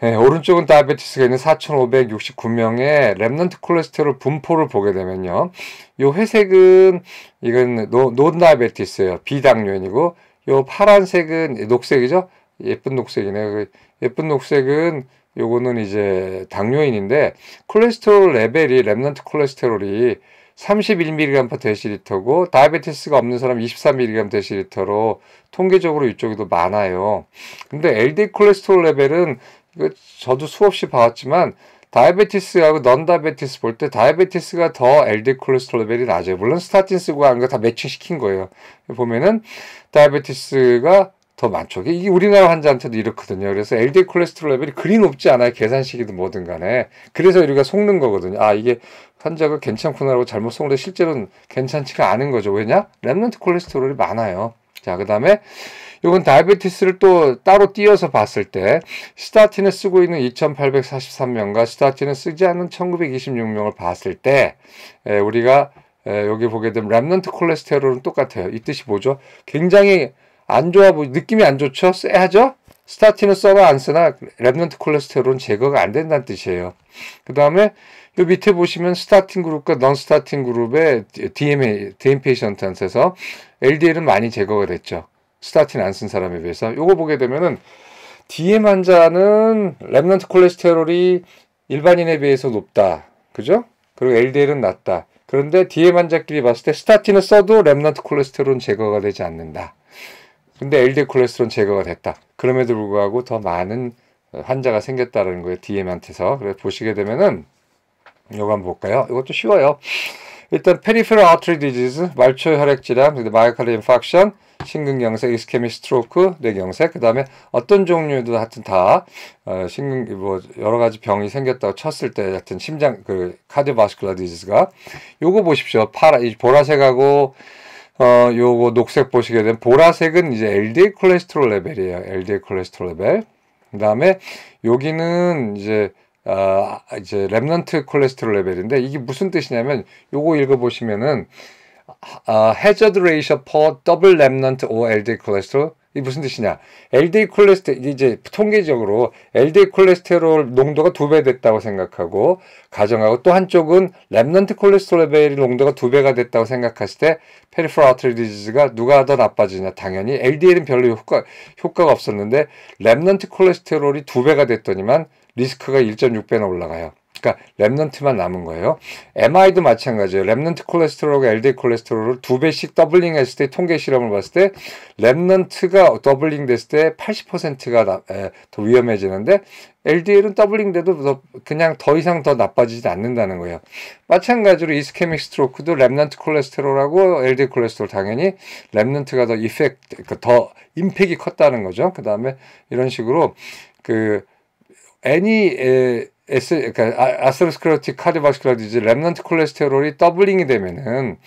예, 오른쪽은 다이베티스가 있는 4,569명의 랩넌트 콜레스테롤 분포를 보게 되면요. 요 회색은 이건 노다이베티스예요. 비당뇨인이고 요 파란색은 녹색이죠. 예쁜 녹색이네. 요 그 예쁜 녹색은 요거는 이제 당뇨인인데 콜레스테롤 레벨이 랩넌트 콜레스테롤이 31mg/dl고 다이베티스가 없는 사람 23mg/dl로 통계적으로 이쪽에도 많아요. 근데 LD 콜레스테롤 레벨은 저도 수없이 봐왔지만 다이베티스하고 넌 다이베티스 볼 때 다이베티스가 더 LD 콜레스테롤 레벨이 낮아요. 물론 스타틴 쓰고 한거다 매칭시킨 거예요. 보면은 다이베티스가 더 많죠. 이게 우리나라 환자한테도 이렇거든요. 그래서 LDL 콜레스테롤 레벨이 그리 높지 않아요. 계산식이든 뭐든 간에. 그래서 우리가 속는 거거든요. 아, 이게 환자가 괜찮구나라고 잘못 속는데 실제로는 괜찮지가 않은 거죠. 왜냐? 랩런트 콜레스테롤이 많아요. 자, 그 다음에 이건 다이베티스를 또 따로 띄어서 봤을 때 스타틴을 쓰고 있는 2,843명과 스타틴을 쓰지 않은 1,926명을 봤을 때 에, 우리가 에, 여기 보게 되면 랩런트 콜레스테롤은 똑같아요. 이 뜻이 뭐죠? 굉장히 안 좋아 보이 느낌이 안 좋죠? 쎄하죠? 스타틴은 써봐 안 쓰나 랩넌트 콜레스테롤은 제거가 안 된다는 뜻이에요. 그 다음에 요 밑에 보시면 스타틴 그룹과 넌스타틴 그룹의 DMA, DM페이션트한테서 LDL은 많이 제거가 됐죠. 스타틴 안 쓴 사람에 비해서. 요거 보게 되면은 DM 환자는 랩넌트 콜레스테롤이 일반인에 비해서 높다. 그죠? 그리고 LDL은 낮다. 그런데 DM 환자끼리 봤을 때 스타틴을 써도 랩넌트 콜레스테롤은 제거가 되지 않는다. 근데 LDL 콜레스테롤 제거가 됐다. 그럼에도 불구하고 더 많은 어, 환자가 생겼다는 거예요. DM한테서. 그래 보시게 되면은 요거 한번 볼까요? 이것도 쉬워요. 일단 페리페럴 아트리 디지즈, 말초 혈액 질환, 마이칼리 인팍션, 심근경색, 이스케미 스트로크, 뇌경색, 그 다음에 어떤 종류도 하여튼 다 어, 심근 뭐 여러 가지 병이 생겼다고 쳤을 때 하여튼 심장 그 카디오바스큘라 디지즈가 요거 보십시오. 파라 이 보라색하고 어, 요거 녹색 보시게 되면 보라색은 이제 LDL 콜레스테롤 레벨이에요. LDL 콜레스테롤 레벨. 그다음에 여기는 이제 아, 어, 이제 렘넌트 콜레스테롤 레벨인데 이게 무슨 뜻이냐면 요거 읽어 보시면은 아, h r a a 해저드 레이셔 퍼 더블 랩넌트 오 LDL 콜레스테롤 이게 무슨 뜻이냐? LDL 콜레스테롤 이제 통계적으로 LDL 콜레스테롤 농도가 두 배 됐다고 생각하고 가정하고 또 한쪽은 렘넌트 콜레스테롤 레벨 농도가 두 배가 됐다고 생각했을 때 페리퍼럴 아트리 디지즈가 누가 더 나빠지냐? 당연히 LDL은 별로 효과 효과가 없었는데 렘넌트 콜레스테롤이 두 배가 됐더니만 리스크가 1.6배나 올라가요. 그러니까 렘넌트만 남은 거예요. MI도 마찬가지예요. 렘넌트 콜레스테롤과 LDL 콜레스테롤을 두 배씩 더블링했을 때 통계 실험을 봤을 때렘넌트가 더블링 됐을 때 80%가 나, 에, 더 위험해지는데 LDL은 더블링돼도 그냥 더 이상 더 나빠지지 않는다는 거예요. 마찬가지로 이스케믹 스트로크도 렘넌트 콜레스테롤하고 LDL 콜레스테롤 당연히 렘넌트가더 이펙트, 그더 그러니까 임팩이 컸다는 거죠. 그 다음에 이런 식으로 그 애니 e, 에, 에스, 그러니까 아, 아스로스클로틱카디바스큘러 디지 렘넌트 콜레스테롤이 더블링이 되면은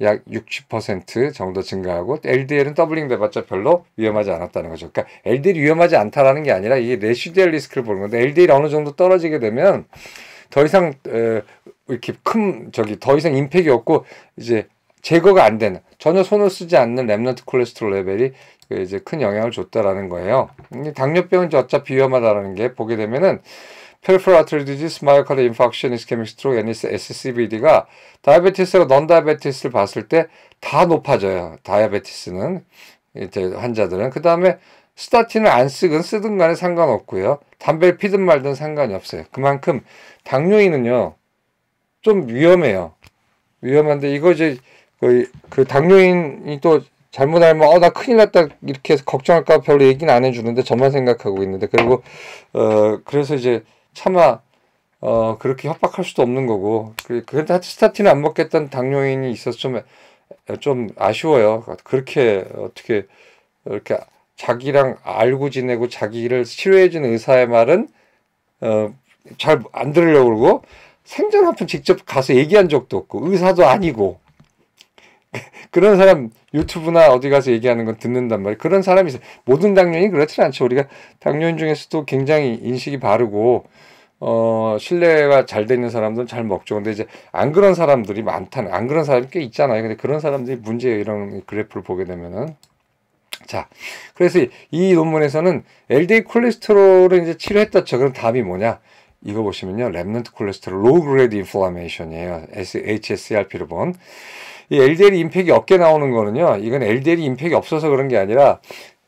약 60% 정도 증가하고 LDL은 더블링 돼봤자 별로 위험하지 않았다는 거죠. 그러니까 LDL이 위험하지 않다라는 게 아니라 이게 레시디얼 리스크를 보는 건데 LDL이 어느 정도 떨어지게 되면 더 이상 에, 어, 이렇게 큰 저기 더 이상 임팩이 없고 이제 제거가 안 되는 전혀 손을 쓰지 않는 렘넌트 콜레스테롤 레벨이 이제 큰 영향을 줬다라는 거예요. 당뇨병은 어차피 위험하다라는 게 보게 되면은 페르포 아트리 디지스, 마이오카드 인팍션, 이스케믹 스트로크, 애니스, SCBD가 다이아베티스와 넌다이아베티스를 봤을 때 다 높아져요. 다이아베티스는 이제 환자들은 그 다음에 스타틴을 안 쓰든 쓰든 간에 상관없고요. 담배 피든 말든 상관이 없어요. 그만큼 당뇨인은요 좀 위험해요. 위험한데 이거 이제 그, 그 당뇨인이 또 잘못 알면 어 나 큰일 났다 이렇게 해서 걱정할까 별로 얘기는 안 해주는데 저만 생각하고 있는데 그리고 어 그래서 이제 차마 어 그렇게 협박할 수도 없는 거고 그, 그래도 스타는안 먹겠다는 당뇨인이 있어서 좀 좀 아쉬워요. 그렇게 어떻게 이렇게 자기랑 알고 지내고 자기를 치료해주는 의사의 말은 어 잘 안 들으려고 그러고 생전 한번 직접 가서 얘기한 적도 없고 의사도 아니고 그런 사람 유튜브나 어디 가서 얘기하는 건 듣는단 말이에요. 그런 사람이 있어요. 모든 당뇨인이 그렇진 않죠. 우리가 당뇨인 중에서도 굉장히 인식이 바르고 어, 신뢰가 잘 되는 사람들은 잘 먹죠. 근데 이제 안 그런 사람들이 많다는, 안 그런 사람이 꽤 있잖아요. 근데 그런 사람들이 문제예요. 이런 그래프를 보게 되면은. 자, 그래서 이, 논문에서는 LDL 콜레스테롤을 이제 치료했다 쳐. 그럼 답이 뭐냐? 이거 보시면요. 랩넌트 콜레스테롤, 로우 그레드 인플라메이션이에요. h s r p 로 본. 이 LDL이 임팩이 없게 나오는 거는요. 이건 LDL이 임팩이 없어서 그런 게 아니라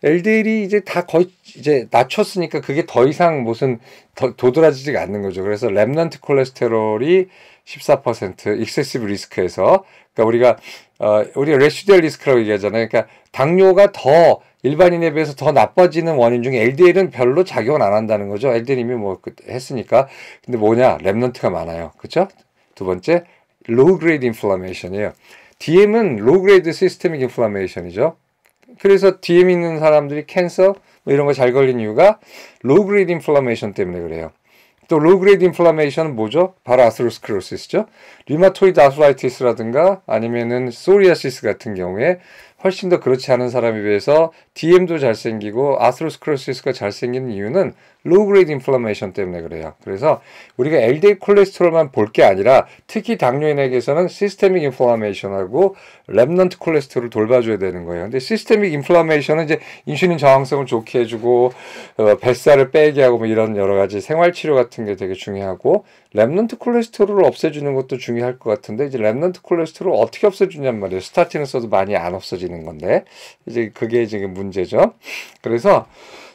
LDL이 이제 다 거의 이제 낮췄으니까 그게 더 이상 무슨 더 도드라지지가 않는 거죠. 그래서 랩넌트 콜레스테롤이 14% 익세시브 리스크에서 그러니까 우리가 어 우리가 레시듀얼 리스크라고 얘기하잖아요. 그러니까 당뇨가 더 일반인에 비해서 더 나빠지는 원인 중에 LDL은 별로 작용을 안 한다는 거죠. LDL 이미 뭐 그 했으니까. 근데 뭐냐? 랩넌트가 많아요. 그렇죠? 두 번째 로 그레이드 인플라메이션이에요. DM은 로그레이드 시스템믹 인플라메이션이죠. 그래서 DM 있는 사람들이 캔서 뭐 이런 거 잘 걸린 이유가 로그레이드 인플라메이션 때문에 그래요. 또 로그레이드 인플라메이션은 뭐죠? 바로 아스로스크로시스죠. 리마토이드 아스라이티스라든가 아니면은 소리아시스 같은 경우에 훨씬 더 그렇지 않은 사람에 비해서 DM도 잘생기고 아스로스크로시스가 잘생기는 이유는 로우 그레이드 인플라메이션 때문에 그래요. 그래서 우리가 LDL 콜레스테롤만 볼 게 아니라 특히 당뇨인에게서는 시스테믹 인플라메이션하고 랩넌트 콜레스테롤을 돌봐줘야 되는 거예요. 근데 시스테믹 인플라메이션은 이제 인슐린 저항성을 좋게 해주고 어, 뱃살을 빼게 하고 뭐 이런 여러 가지 생활 치료 같은 게 되게 중요하고 랩넌트 콜레스테롤을 없애주는 것도 중요할 것 같은데 이제 랩넌트 콜레스테롤을 어떻게 없애주냔 말이에요. 스타틴을 써도 많이 안 없어지는 건데 이제 그게 지금 문제죠. 그래서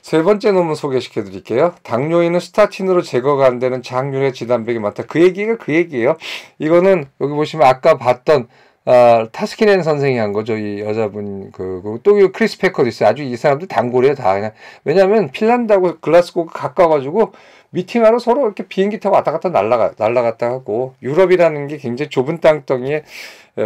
세 번째 논문 소개시켜 드릴게요. 당뇨인은 스타틴으로 제거가 안 되는 장률의 지단백이 많다. 그 얘기가 그 얘기예요. 이거는 여기 보시면 아까 봤던 아, 타스키넨 선생이 한 거죠. 이 여자분 그또 그 이거 그 크리스 패커도 있어요. 아주 이 사람들 단골이에요. 다 그냥 왜냐하면 핀란드하고 글라스고가 가까워가지고 미팅하러 서로 이렇게 비행기 타고 왔다 갔다 날라가 날라갔다 하고 유럽이라는 게 굉장히 좁은 땅덩이에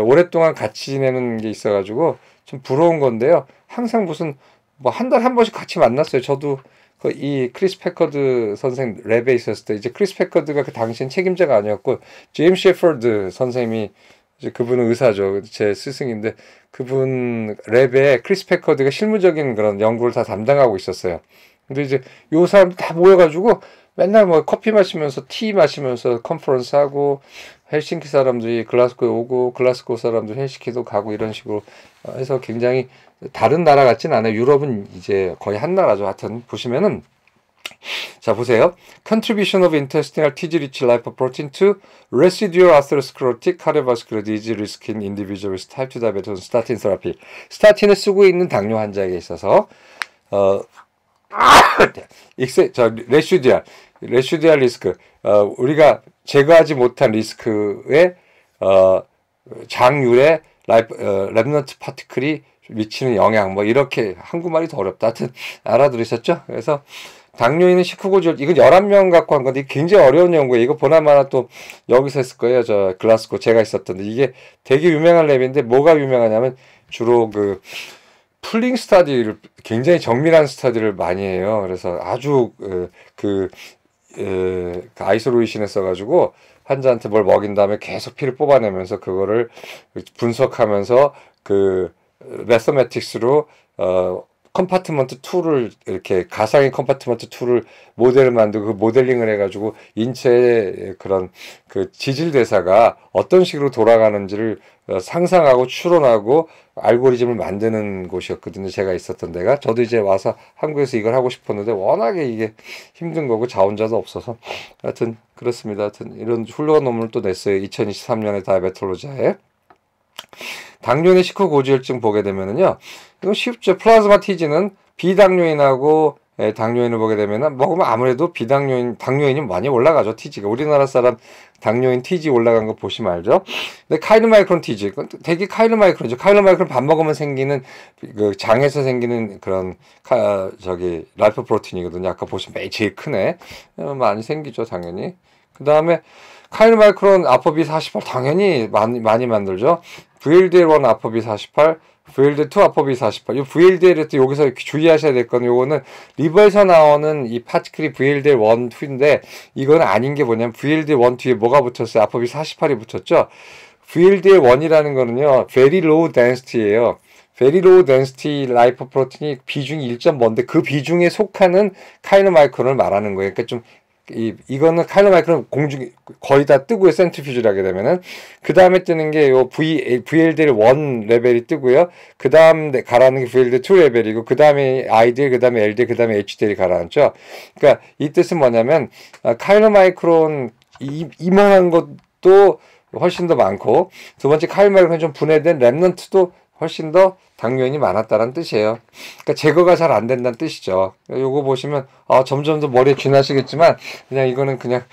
오랫동안 같이 지내는 게 있어가지고 좀 부러운 건데요. 항상 무슨 뭐한 달에 한 번씩 같이 만났어요. 저도 그 이 크리스 패커드 선생 랩에 있었을 때 이제 크리스 패커드가 그 당시엔 책임자가 아니었고 제임 셰퍼드 선생님이 이제 그분은 의사죠. 제 스승인데 그분 랩에 크리스 패커드가 실무적인 그런 연구를 다 담당하고 있었어요. 근데 이제 요 사람 다 모여가지고 맨날 뭐 커피 마시면서 티 마시면서 컨퍼런스 하고 헬싱키 사람들이 글라스코에 오고 글라스코 사람들 헬싱키도 가고 이런 식으로 해서 굉장히 다른 나라 같진 않아요. 유럽은 이제 거의 한 나라죠. 하여튼 보시면은 자 보세요. Contribution of intestinal T-rich lipoprotein to residual atherosclerotic cardiovascular disease risk in individuals type 2 diabetes statin therapy. 스타틴을 쓰고 있는 당뇨 환자에게 있어서 어 익세 저 레슈디알 레슈디알 리스크 어 우리가 제거하지 못한 리스크의 어 장률의 라이프 어, 랩넌트 파티클이 미치는 영향 뭐 이렇게 한국말이 더 어렵다 하여튼 알아들으셨죠? 그래서 당뇨인는 19고졸 이건 11명 갖고 한 건데 굉장히 어려운 연구예요. 이거 보나마나 또 여기서 했을 거예요. 저글라스코 제가 있었던데 이게 되게 유명한 랩인데 뭐가 유명하냐면 주로 그 풀링 스타디를 굉장히 정밀한 스타디를 많이 해요. 그래서 아주 그, 그, 그 아이소로이신에 써가지고 환자한테 뭘 먹인 다음에 계속 피를 뽑아내면서 그거를 분석하면서 그 레서매틱스로 어, 컴파트먼트 2를 이렇게 가상의 컴파트먼트 2를 모델을 만들고 그 모델링을 해가지고 인체의 그런 그 지질 대사가 어떤 식으로 돌아가는지를 어, 상상하고 추론하고 알고리즘을 만드는 곳이었거든요. 제가 있었던 데가 저도 이제 와서 한국에서 이걸 하고 싶었는데 워낙에 이게 힘든 거고 자원자도 없어서 하여튼 그렇습니다. 하여튼 이런 훌륭한 논문을 또 냈어요. 2023년에 다이베톨로자에. 당뇨의 식후 고지혈증 보게 되면은요. 이거 쉽죠. 플라즈마 티지는 비당뇨인하고 예, 당뇨인을 보게 되면은 먹으면 아무래도 비당뇨인 당뇨인이 많이 올라가죠 티 g 가 우리나라 사람 당뇨인 티 g 올라간 거 보시면 알죠. 근데 카일마이크론 티 g 되게 카일마이크론이죠. 카일마이크론 밥 먹으면 생기는 그 장에서 생기는 그런 카, 저기 라이프 프로틴이거든요. 아까 보시면 매일 제일 크네 어, 많이 생기죠 당연히. 그 다음에 카일 마이크론 아퍼비 48 당연히 많이, 많이 만들죠. VLDL1 아퍼비 48, VLD2 아퍼비 48. 이 VLDL에 또 여기서 주의하셔야 될 건 요거는 리버에서 나오는 이 파티클이 VLDL1, 2인데 이건 아닌 게 뭐냐면 VLDL1, 2에 뭐가 붙였어요 아퍼비 48이 붙였죠 VLDL1이라는 거는요. Very Low Density예요. Very Low Density 라이포프로틴이 비중이 1 1인데그 비중에 속하는 카이노마이크론을 말하는 거예요. 그러니까 좀이 이거는 칼로 마이크는 공중 거의 다 뜨고요. 센트피즈를 하게 되면은 그 다음에 뜨는 게 요 V VLD 1 레벨이 뜨고요. 그 다음 가라는게 VLD 2 레벨이고 그 다음에 IDL 그 다음에 LDL 그 다음에 HDL이 가라앉죠. 그니까이 뜻은 뭐냐면 아, 칼로 마이크론 이, 이만한 것도 훨씬 더 많고 두 번째 칼마이크론 좀 분해된 랩넌트도 훨씬 더 당면이 많았다는 뜻이에요. 그러니까 제거가 잘 안 된다는 뜻이죠. 요거 보시면 아, 점점 더 머리에 쥐나시겠지만 그냥 이거는 그냥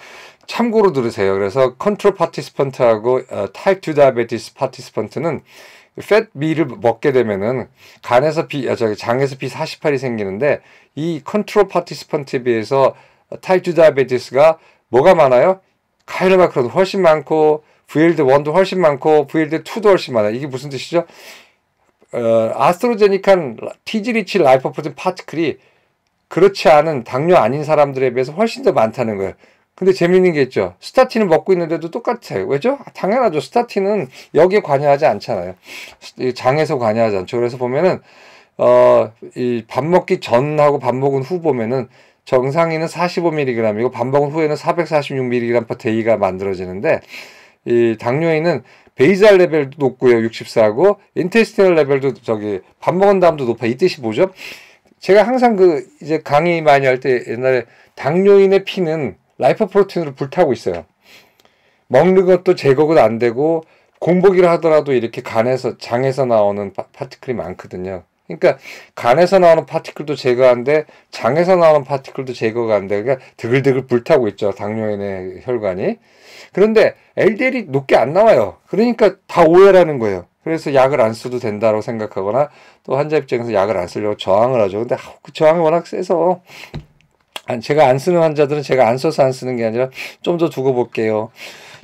참고로 들으세요. 그래서 컨트롤 파티스펀트하고 타입 2 다이베티스 파티스펀트는 팻미를 먹게 되면은 간에서 비, 아, 저기 장에서 B48이 생기는데 이 컨트롤 파티스펀트에 비해서 타입 2 다이베티스가 뭐가 많아요? 카이로마크로도 훨씬 많고 VLD1도 훨씬 많고 VLD2도 훨씬 많아요. 이게 무슨 뜻이죠? 어, 아스트로제니칸 티지리치 라이퍼프젠 파트클이 그렇지 않은 당뇨 아닌 사람들에 비해서 훨씬 더 많다는 거예요. 근데 재밌는 게 있죠. 스타틴을 먹고 있는데도 똑같아요. 왜죠? 당연하죠. 스타틴은 여기에 관여하지 않잖아요. 장에서 관여하지 않죠. 그래서 보면은 어, 이 밥 먹기 전하고 밥 먹은 후 보면은 정상인은 45mg이고 밥 먹은 후에는 446mg per day가 만들어지는데 이당뇨에는 베이잘 레벨도 높고요. 64고 인테스티널 레벨도 저기 밥 먹은 다음도 높아. 이 뜻이 뭐죠? 제가 항상 그 이제 강의 많이 할 때 옛날에 당뇨인의 피는 라이프 프로틴으로 불타고 있어요. 먹는 것도 제거가안 되고 공복이라 하더라도 이렇게 간에서 장에서 나오는 파, 파티클이 많거든요. 그러니까 간에서 나오는 파티클도 제거한데 장에서 나오는 파티클도 제거가 안 돼. 그러니까 드글드글 불타고 있죠. 당뇨인의 혈관이. 그런데 LDL이 높게 안 나와요. 그러니까 다 오해라는 거예요. 그래서 약을 안 써도 된다고 생각하거나 또 환자 입장에서 약을 안 쓰려고 저항을 하죠. 근데 그 저항이 워낙 세서 제가 안 쓰는 환자들은 제가 안 써서 안 쓰는 게 아니라 좀 더 두고 볼게요.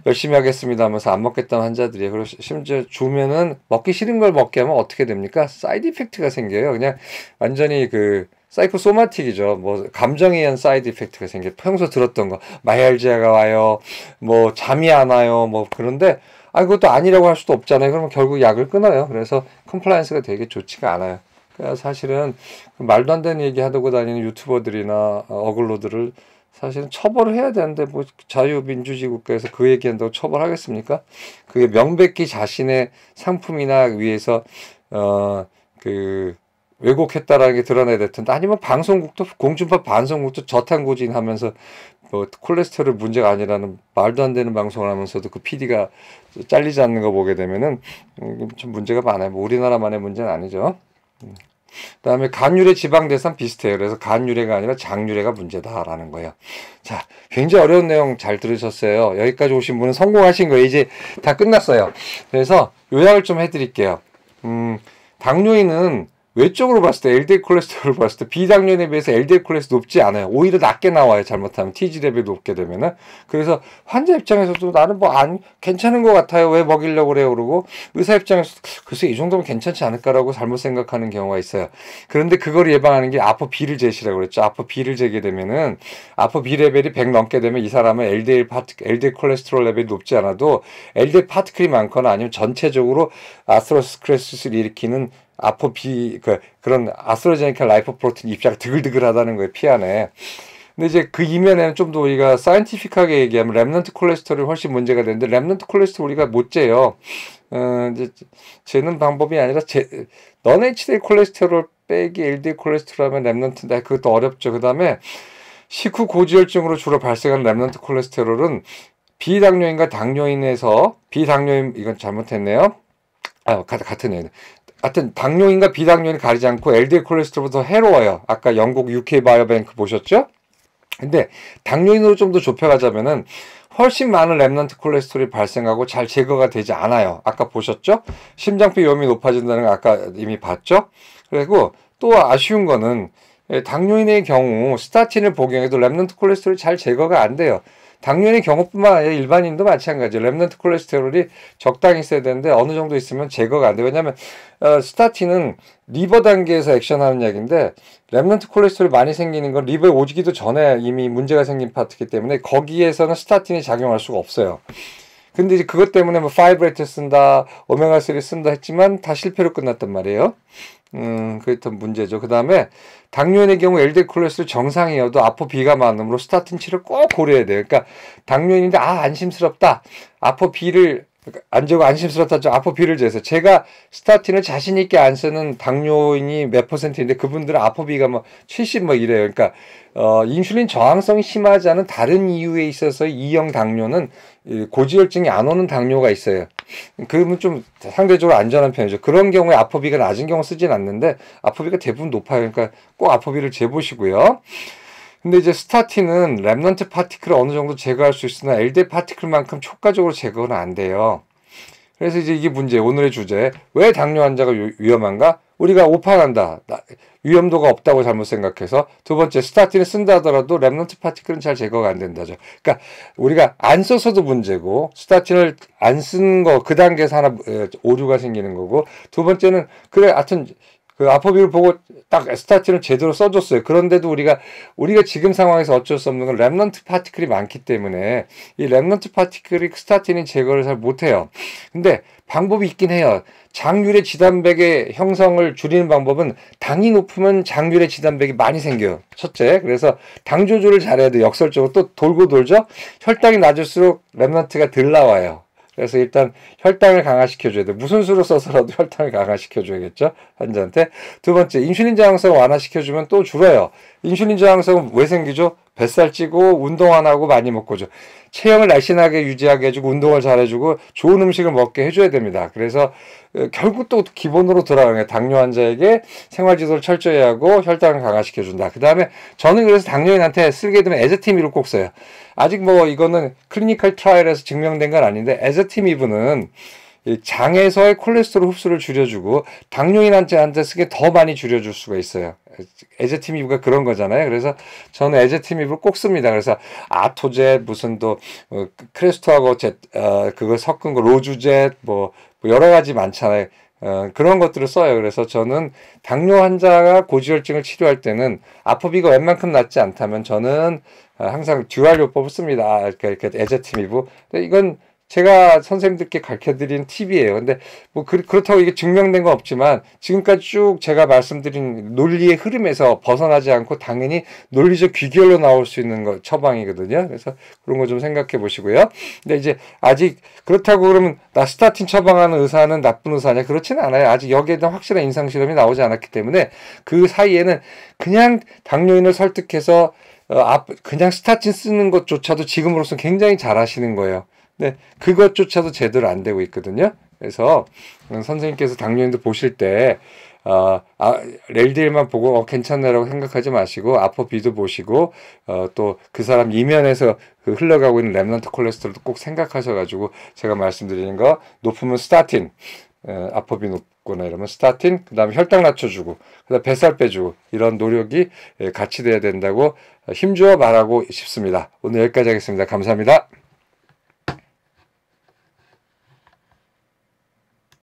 열심히 하겠습니다 하면서 안 먹겠다는 환자들이 에요 그리고 심지어 주면은 먹기 싫은 걸 먹게 하면 어떻게 됩니까? 사이드 이펙트가 생겨요. 그냥 완전히 그 사이코소마틱이죠. 뭐 감정에 의한 사이드 이펙트가 생겨. 평소 들었던 거 마이알지아가 와요. 뭐 잠이 안 와요. 뭐 그런데 아 그것도 아니라고 할 수도 없잖아요. 그러면 결국 약을 끊어요. 그래서 컴플라이언스가 되게 좋지가 않아요. 그러니까 그 사실은 말도 안 되는 얘기 하고 다니는 유튜버들이나 어, 어글로들을 사실은 처벌을 해야 되는데 뭐 자유민주주의 국가에서 그 얘기한다고 처벌하겠습니까? 그게 명백히 자신의 상품이나 위해서 어그 왜곡했다라는 게 드러나야 될 텐데 아니면 방송국도 공중파 방송국도 저탄고진하면서 뭐 콜레스테롤 문제가 아니라는 말도 안 되는 방송을 하면서도 그 PD가 잘리지 않는 거 보게 되면은 음, 좀 문제가 많아요. 뭐 우리나라만의 문제는 아니죠. 음. 그다음에 간유래 지방 대산 비슷해요. 그래서 간유래가 아니라 장유래가 문제다라는 거예요. 자, 굉장히 어려운 내용 잘 들으셨어요. 여기까지 오신 분은 성공하신 거예요. 이제 다 끝났어요. 그래서 요약을 좀 해드릴게요. 음, 당뇨인은 외적으로 봤을 때 LDL 콜레스테롤 봤을 때 비당면에 비해서 LDL 콜레스테 높지 않아요. 오히려 낮게 나와요. 잘못하면 TG 레벨 높게 되면은 그래서 환자 입장에서도 나는 뭐 안 괜찮은 것 같아요. 왜 먹이려고 그래요? 그러고 의사 입장에서 글쎄 이 정도면 괜찮지 않을까라고 잘못 생각하는 경우가 있어요. 그런데 그걸 예방하는 게 아포 B를 제시라고 그랬죠. 아포 B를 제게 되면은 아포 B 레벨이 100 넘게 되면 이 사람은 LDL 파트 LDL 콜레스테롤 레벨이 높지 않아도 LDL 파티클이 많거나 아니면 전체적으로 아스로스크레스를 일으키는 아포피 그 그런 아스트라제네카 라이프 프로틴 입자가 드글드글하다는 거예요 피 안에. 근데 이제 그 이면에는 좀 더 우리가 사이언티픽하게 얘기하면 랩넌트 콜레스테롤이 훨씬 문제가 되는데 랩넌트 콜레스테롤 우리가 못 재요. 어, 이제 재는 방법이 아니라 제, 넌 HDL 콜레스테롤 빼기 LDL 콜레스테롤 하면 랩넌트인데 그것도 어렵죠. 그다음에 식후 고지혈증으로 주로 발생하는 랩넌트 콜레스테롤은 비당뇨인과 당뇨인에서 비당뇨인 이건 잘못했네요. 아, 같은 애는 하여튼 당뇨인과 비당뇨인 가리지 않고 LDL 콜레스테롤부터 해로워요. 아까 영국 UK 바이오뱅크 보셨죠? 근데 당뇨인으로 좀 더 좁혀가자면은 훨씬 많은 렘넌트 콜레스테롤이 발생하고 잘 제거가 되지 않아요. 아까 보셨죠? 심장피 위험이 높아진다는 거 아까 이미 봤죠? 그리고 또 아쉬운 거는 당뇨인의 경우 스타틴을 복용해도 렘넌트 콜레스테롤이 잘 제거가 안 돼요. 당뇨의 경우뿐만 아니라 일반인도 마찬가지예요. 렘넌트 콜레스테롤이 적당히 있어야 되는데 어느 정도 있으면 제거가 안 돼요. 왜냐하면 어, 스타틴은 리버 단계에서 액션하는 약인데 렘넌트 콜레스테롤이 많이 생기는 건 리버에 오지기도 전에 이미 문제가 생긴 파트이기 때문에 거기에서는 스타틴이 작용할 수가 없어요. 근데 이제 그것 때문에 뭐 파이브레트 쓴다, 오메가3 쓴다 했지만 다 실패로 끝났단 말이에요. 음, 그랬던 문제죠. 그 다음에, 당뇨인의 경우 LDL 콜레스 정상이어도 아포B가 많으므로 스타틴 치료 꼭 고려해야 돼요. 그러니까, 당뇨인인데, 아, 안심스럽다. 아포B를 안주고 안심스럽다. 아포비를 재서 제가 스타틴을 자신 있게 안 쓰는 당뇨인이 몇 퍼센트인데 그분들은 아포비가 뭐 70 뭐 이래요. 그러니까 어 인슐린 저항성이 심하지 않은 다른 이유에 있어서 이형 당뇨는 고지혈증이 안 오는 당뇨가 있어요. 그러면 좀 상대적으로 안전한 편이죠. 그런 경우에 아포비가 낮은 경우 쓰진 않는데 아포비가 대부분 높아요. 그러니까 꼭 아포비를 재보시고요. 근데 이제 스타틴은 랩넌트 파티클을 어느 정도 제거할 수 있으나 엘 d 파티클만큼 효과적으로 제거는 안 돼요. 그래서 이제 이게 문제, 오늘의 주제. 왜 당뇨 환자가 위험한가? 우리가 오판한다. 위험도가 없다고 잘못 생각해서 두 번째 스타틴을 쓴다 하더라도 랩넌트 파티클은 잘 제거가 안 된다죠. 그러니까 우리가 안 써서도 문제고 스타틴을 안 쓴 거 그 단계에서 하나 오류가 생기는 거고 두 번째는 그래 하여튼 그 아포비를 보고 딱스타틴을 제대로 써줬어요. 그런데도 우리가 우리가 지금 상황에서 어쩔 수 없는 건랩런트 파티클이 많기 때문에 이랩런트 파티클이 스타틴인 제거를 잘 못해요. 근데 방법이 있긴 해요. 장률의 지단백의 형성을 줄이는 방법은 당이 높으면 장률의 지단백이 많이 생겨요. 첫째, 그래서 당 조절을 잘해야 돼. 역설적으로 또 돌고 돌죠. 혈당이 낮을수록 랩런트가덜 나와요. 그래서 일단 혈당을 강화시켜줘야 돼. 무슨 수로 써서라도 혈당을 강화시켜줘야겠죠? 환자한테. 두 번째, 인슐린 저항성 완화시켜주면 또 줄어요. 인슐린 저항성은 왜 생기죠? 뱃살 찌고 운동 안 하고 많이 먹고죠. 체형을 날씬하게 유지하게 해주고 운동을 잘해주고 좋은 음식을 먹게 해줘야 됩니다. 그래서 어, 결국 또 기본으로 돌아가는게 당뇨 환자에게 생활지도를 철저히 하고 혈당을 강화시켜준다. 그 다음에 저는 그래서 당뇨인한테 쓰게 되면 에제티밀을 꼭 써요. 아직 뭐 이거는 클리니컬 트라이얼에서 증명된 건 아닌데 에즈티미브는 장에서의 콜레스테롤 흡수를 줄여주고 당뇨인한테 쓰게 더 많이 줄여줄 수가 있어요. 에제티미브가 그런 거잖아요. 그래서 저는 에제티미브를 꼭 씁니다. 그래서 아토제 무슨 또 어, 크레스토하고 제, 어, 그걸 섞은 거 로주제 뭐, 뭐 여러 가지 많잖아요. 어, 그런 것들을 써요. 그래서 저는 당뇨 환자가 고지혈증을 치료할 때는 아포비가 웬만큼 낫지 않다면 저는 어, 항상 듀얼 요법을 씁니다. 아, 이렇게, 이렇게 에제티미브. 이건 제가 선생님들께 가르쳐드린 팁이에요. 근데 뭐 그, 그렇다고 이게 증명된 건 없지만 지금까지 쭉 제가 말씀드린 논리의 흐름에서 벗어나지 않고 당연히 논리적 귀결로 나올 수 있는 거 처방이거든요. 그래서 그런 거 좀 생각해 보시고요. 근데 이제 아직 그렇다고 그러면 나스타틴 처방하는 의사는 나쁜 의사냐? 그렇지는 않아요. 아직 여기에 대한 확실한 임상 실험이 나오지 않았기 때문에 그 사이에는 그냥 당뇨인을 설득해서 어, 그냥 스타틴 쓰는 것조차도 지금으로서 굉장히 잘하시는 거예요. 네, 그것조차도 제대로 안 되고 있거든요. 그래서 선생님께서 당뇨인도 보실 때 어, 아, 렐디일만 보고 어, 괜찮네라고 생각하지 마시고 아포비도 보시고 어, 또 그 사람 이면에서 그 흘러가고 있는 렘넌트 콜레스테롤도 꼭 생각하셔가지고 제가 말씀드리는 거 높으면 스타틴 에, 어, 아포비 높거나 이러면 스타틴 그 다음에 혈당 낮춰주고 그 다음 뱃살 빼주고 이런 노력이 에, 예, 같이 돼야 된다고 힘주어 말하고 싶습니다. 오늘 여기까지 하겠습니다. 감사합니다.